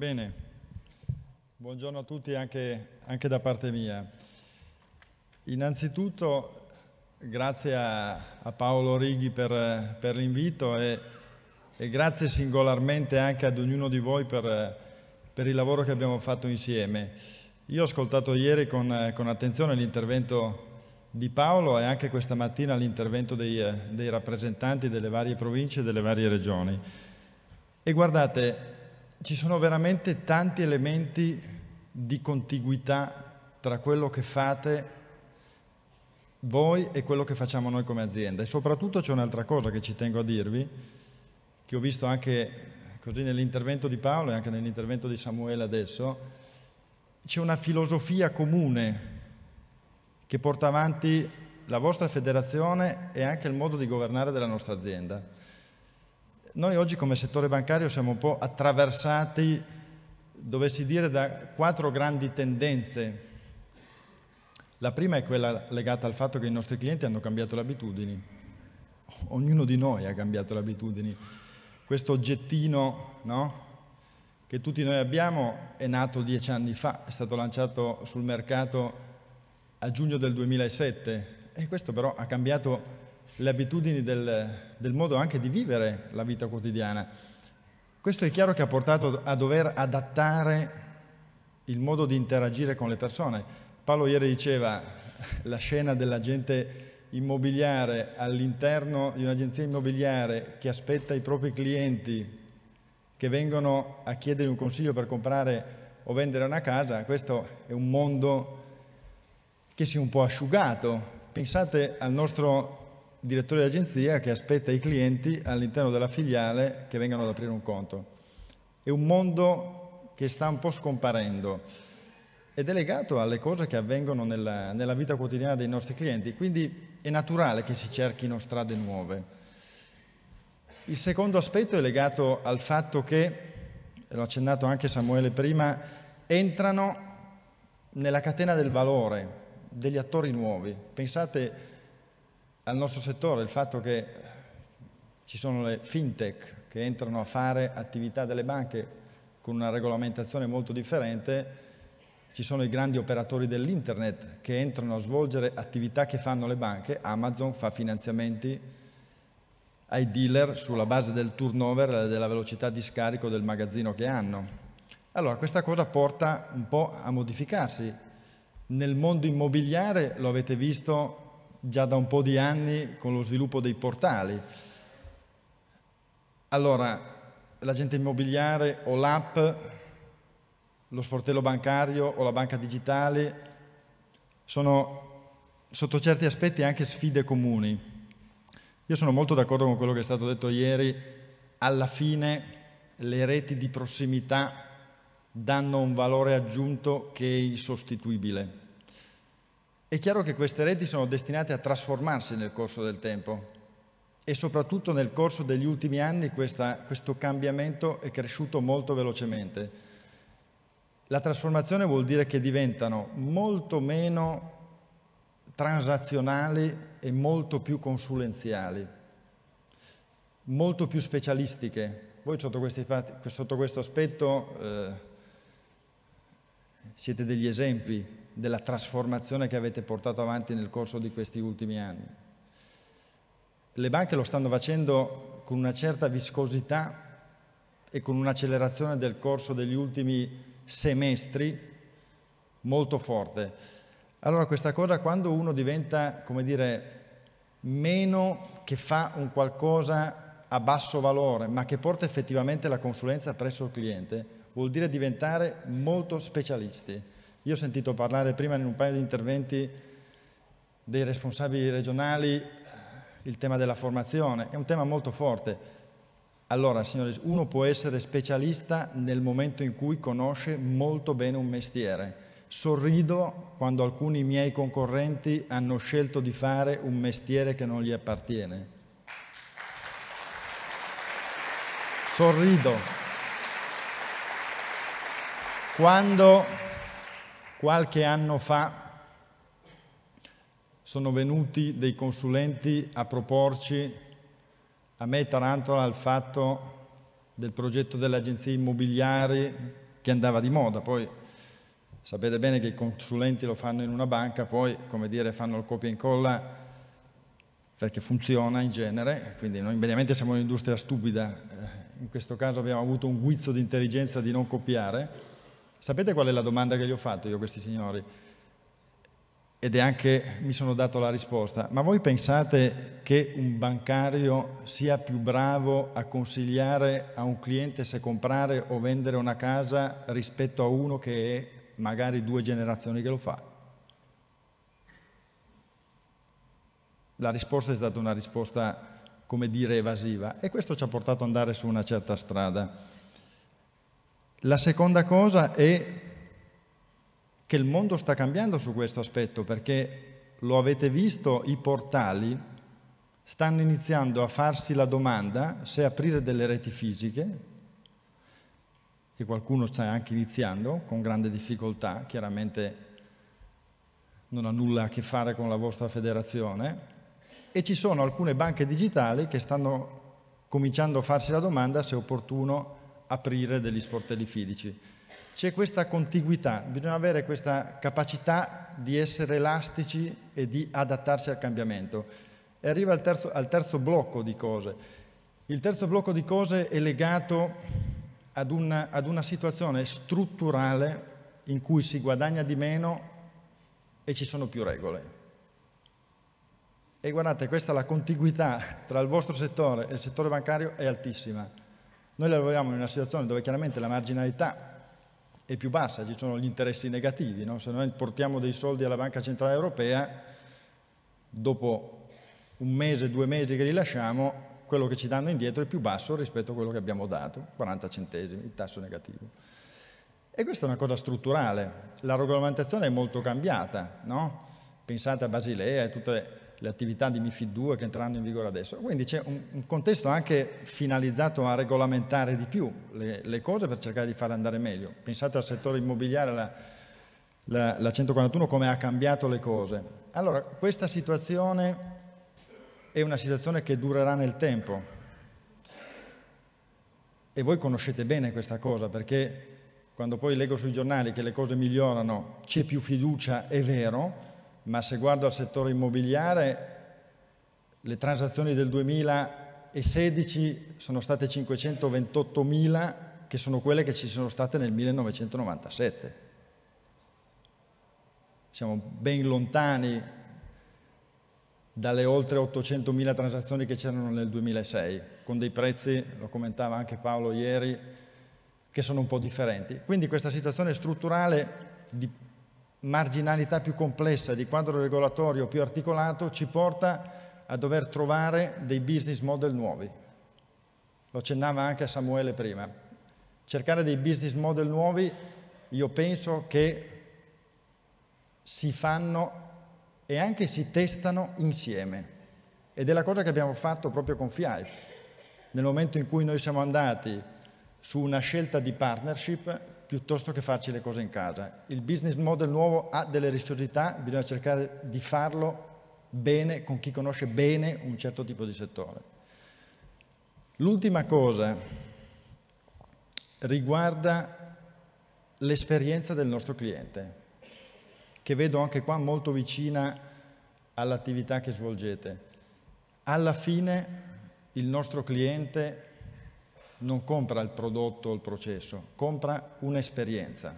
Bene, buongiorno a tutti anche, anche da parte mia. Innanzitutto grazie a, a Paolo Righi per, per l'invito e, e, grazie singolarmente anche ad ognuno di voi per, per, il lavoro che abbiamo fatto insieme. Io ho ascoltato ieri con, con attenzione l'intervento di Paolo e anche questa mattina l'intervento dei, dei, rappresentanti delle varie province e delle varie regioni. E guardate, ci sono veramente tanti elementi di contiguità tra quello che fate voi e quello che facciamo noi come azienda. E soprattutto c'è un'altra cosa che ci tengo a dirvi, che ho visto anche così nell'intervento di Paolo e anche nell'intervento di Samuele adesso, c'è una filosofia comune che porta avanti la vostra federazione e anche il modo di governare della nostra azienda. Noi oggi come settore bancario siamo un po' attraversati, dovessi dire, da quattro grandi tendenze. La prima è quella legata al fatto che i nostri clienti hanno cambiato le abitudini. Ognuno di noi ha cambiato le abitudini. Questo oggettino no? che tutti noi abbiamo è nato dieci anni fa, è stato lanciato sul mercato a giugno del 2007 e questo però ha cambiato le abitudini del, del modo anche di vivere la vita quotidiana. Questo è chiaro che ha portato a dover adattare il modo di interagire con le persone. Paolo ieri diceva la scena dell'agente immobiliare all'interno di un'agenzia immobiliare che aspetta i propri clienti che vengono a chiedere un consiglio per comprare o vendere una casa, questo è un mondo che si è un po' asciugato. Pensate al nostro direttore di agenzia che aspetta i clienti all'interno della filiale che vengano ad aprire un conto. È un mondo che sta un po' scomparendo ed è legato alle cose che avvengono nella, nella vita quotidiana dei nostri clienti, quindi è naturale che si cerchino strade nuove. Il secondo aspetto è legato al fatto che, l'ho accennato anche Samuele prima, entrano nella catena del valore degli attori nuovi. Pensate al nostro settore il fatto che ci sono le fintech che entrano a fare attività delle banche con una regolamentazione molto differente, ci sono i grandi operatori dell'internet che entrano a svolgere attività che fanno le banche, Amazon fa finanziamenti ai dealer sulla base del turnover e della velocità di scarico del magazzino che hanno. Allora questa cosa porta un po' a modificarsi. Nel mondo immobiliare, lo avete visto, già da un po' di anni con lo sviluppo dei portali. Allora, l'agente immobiliare o l'app, lo sportello bancario o la banca digitale sono sotto certi aspetti anche sfide comuni. Io sono molto d'accordo con quello che è stato detto ieri, alla fine le reti di prossimità danno un valore aggiunto che è insostituibile è chiaro che queste reti sono destinate a trasformarsi nel corso del tempo e soprattutto nel corso degli ultimi anni questa, questo cambiamento è cresciuto molto velocemente. La trasformazione vuol dire che diventano molto meno transazionali e molto più consulenziali, molto più specialistiche. Voi sotto, questi, sotto questo aspetto eh, siete degli esempi della trasformazione che avete portato avanti nel corso di questi ultimi anni. Le banche lo stanno facendo con una certa viscosità e con un'accelerazione del corso degli ultimi semestri molto forte. Allora questa cosa quando uno diventa, come dire, meno che fa un qualcosa a basso valore, ma che porta effettivamente la consulenza presso il cliente, vuol dire diventare molto specialisti. Io ho sentito parlare prima in un paio di interventi dei responsabili regionali il tema della formazione, è un tema molto forte. Allora, signori, uno può essere specialista nel momento in cui conosce molto bene un mestiere. Sorrido quando alcuni miei concorrenti hanno scelto di fare un mestiere che non gli appartiene. Sorrido. Quando qualche anno fa sono venuti dei consulenti a proporci a me Tarantola il fatto del progetto delle agenzie immobiliari che andava di moda, poi sapete bene che i consulenti lo fanno in una banca, poi come dire fanno il copia e incolla perché funziona in genere, quindi noi veramente siamo un'industria stupida, eh, in questo caso abbiamo avuto un guizzo di intelligenza di non copiare, Sapete qual è la domanda che gli ho fatto io a questi signori? Ed è anche, mi sono dato la risposta, ma voi pensate che un bancario sia più bravo a consigliare a un cliente se comprare o vendere una casa rispetto a uno che è magari due generazioni che lo fa? La risposta è stata una risposta, come dire, evasiva e questo ci ha portato ad andare su una certa strada. La seconda cosa è che il mondo sta cambiando su questo aspetto perché lo avete visto, i portali stanno iniziando a farsi la domanda se aprire delle reti fisiche, che qualcuno sta anche iniziando con grande difficoltà, chiaramente non ha nulla a che fare con la vostra federazione, e ci sono alcune banche digitali che stanno cominciando a farsi la domanda se è opportuno aprire degli sportelli filici. C'è questa contiguità, bisogna avere questa capacità di essere elastici e di adattarsi al cambiamento. E arriva al terzo, al terzo blocco di cose. Il terzo blocco di cose è legato ad una, ad una situazione strutturale in cui si guadagna di meno e ci sono più regole. E guardate, questa la contiguità tra il vostro settore e il settore bancario è altissima. Noi lavoriamo in una situazione dove chiaramente la marginalità è più bassa, ci sono gli interessi negativi, no? se noi portiamo dei soldi alla Banca Centrale Europea, dopo un mese, due mesi che li lasciamo, quello che ci danno indietro è più basso rispetto a quello che abbiamo dato, 40 centesimi, il tasso negativo. E questa è una cosa strutturale, la regolamentazione è molto cambiata, no? pensate a Basilea e tutte le attività di MIFID 2 che entrano in vigore adesso. Quindi c'è un, un, contesto anche finalizzato a regolamentare di più le, le, cose per cercare di farle andare meglio. Pensate al settore immobiliare, la, la, la 141, come ha cambiato le cose. Allora, questa situazione è una situazione che durerà nel tempo. E voi conoscete bene questa cosa perché quando poi leggo sui giornali che le cose migliorano, c'è più fiducia, è vero, ma se guardo al settore immobiliare le transazioni del 2016 sono state 528.000 che sono quelle che ci sono state nel 1997. Siamo ben lontani dalle oltre 800.000 transazioni che c'erano nel 2006, con dei prezzi, lo commentava anche Paolo ieri, che sono un po' differenti. Quindi questa situazione strutturale di marginalità più complessa, di quadro regolatorio più articolato, ci porta a dover trovare dei business model nuovi. Lo accennava anche a Samuele prima. Cercare dei business model nuovi, io penso che si fanno e anche si testano insieme. Ed è la cosa che abbiamo fatto proprio con FIAI. Nel momento in cui noi siamo andati su una scelta di partnership, piuttosto che farci le cose in casa. Il business model nuovo ha delle rischiosità, bisogna cercare di farlo bene con chi conosce bene un certo tipo di settore. L'ultima cosa riguarda l'esperienza del nostro cliente, che vedo anche qua molto vicina all'attività che svolgete. Alla fine il nostro cliente non compra il prodotto o il processo, compra un'esperienza.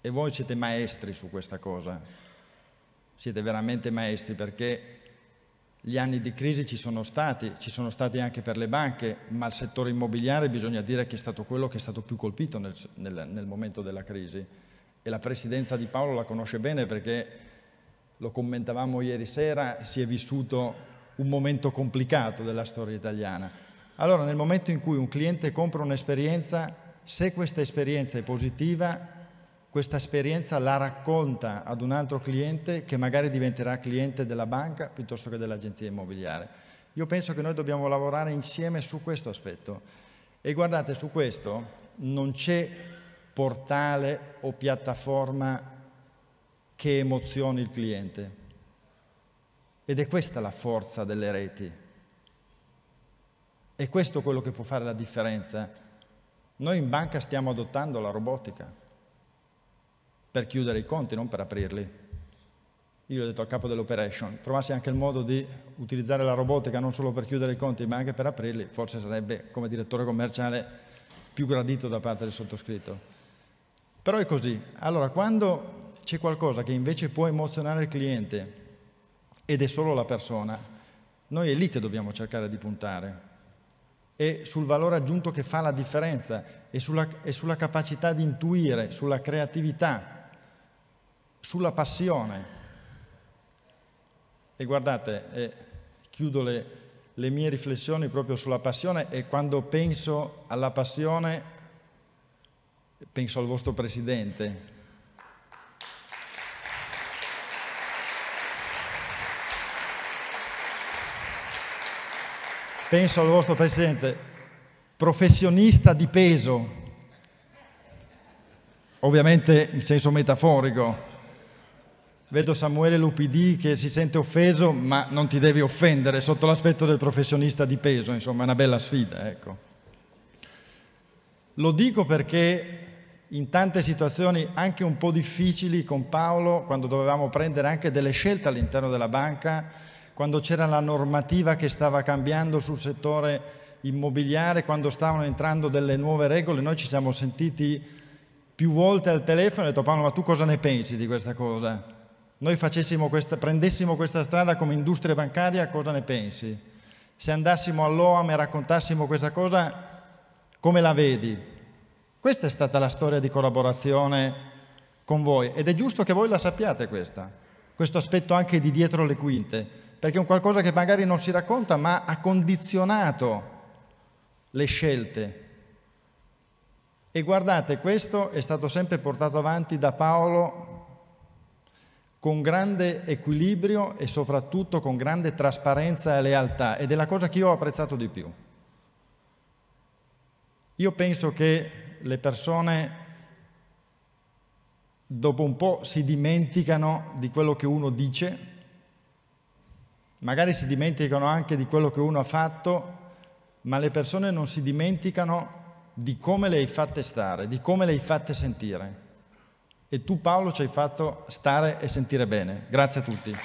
E voi siete maestri su questa cosa, siete veramente maestri perché gli anni di crisi ci sono stati, ci sono stati anche per le banche, ma il settore immobiliare bisogna dire che è stato quello che è stato più colpito nel, nel, nel momento della crisi. E la presidenza di Paolo la conosce bene perché lo commentavamo ieri sera, si è vissuto un momento complicato della storia italiana allora nel momento in cui un cliente compra un'esperienza, se questa esperienza è positiva, questa esperienza la racconta ad un altro cliente che magari diventerà cliente della banca piuttosto che dell'agenzia immobiliare. Io penso che noi dobbiamo lavorare insieme su questo aspetto. E guardate, su questo non c'è portale o piattaforma che emozioni il cliente. Ed è questa la forza delle reti. E questo è quello che può fare la differenza. Noi in banca stiamo adottando la robotica per chiudere i conti, non per aprirli. Io ho detto al capo dell'operation, trovassi anche il modo di utilizzare la robotica non solo per chiudere i conti, ma anche per aprirli, forse sarebbe come direttore commerciale più gradito da parte del sottoscritto. Però è così. Allora, quando c'è qualcosa che invece può emozionare il cliente ed è solo la persona, noi è lì che dobbiamo cercare di puntare e sul valore aggiunto che fa la differenza e sulla, e sulla capacità di intuire, sulla creatività, sulla passione. E guardate, eh, chiudo le, le mie riflessioni proprio sulla passione e quando penso alla passione penso al vostro presidente, penso al vostro presidente, professionista di peso, ovviamente in senso metaforico. Vedo Samuele Lupidi che si sente offeso, ma non ti devi offendere sotto l'aspetto del professionista di peso, insomma è una bella sfida. Ecco. Lo dico perché in tante situazioni anche un po' difficili con Paolo, quando dovevamo prendere anche delle scelte all'interno della banca, quando c'era la normativa che stava cambiando sul settore immobiliare, quando stavano entrando delle nuove regole, noi ci siamo sentiti più volte al telefono e ho detto Paolo ma tu cosa ne pensi di questa cosa? Noi questa, prendessimo questa strada come industria bancaria, cosa ne pensi? Se andassimo all'OAM e raccontassimo questa cosa, come la vedi? Questa è stata la storia di collaborazione con voi ed è giusto che voi la sappiate questa, questo aspetto anche di dietro le quinte perché è un qualcosa che magari non si racconta, ma ha condizionato le scelte. E guardate, questo è stato sempre portato avanti da Paolo con grande equilibrio e soprattutto con grande trasparenza e lealtà ed è la cosa che io ho apprezzato di più. Io penso che le persone dopo un po' si dimenticano di quello che uno dice Magari si dimenticano anche di quello che uno ha fatto, ma le persone non si dimenticano di come le hai fatte stare, di come le hai fatte sentire. E tu Paolo ci hai fatto stare e sentire bene. Grazie a tutti.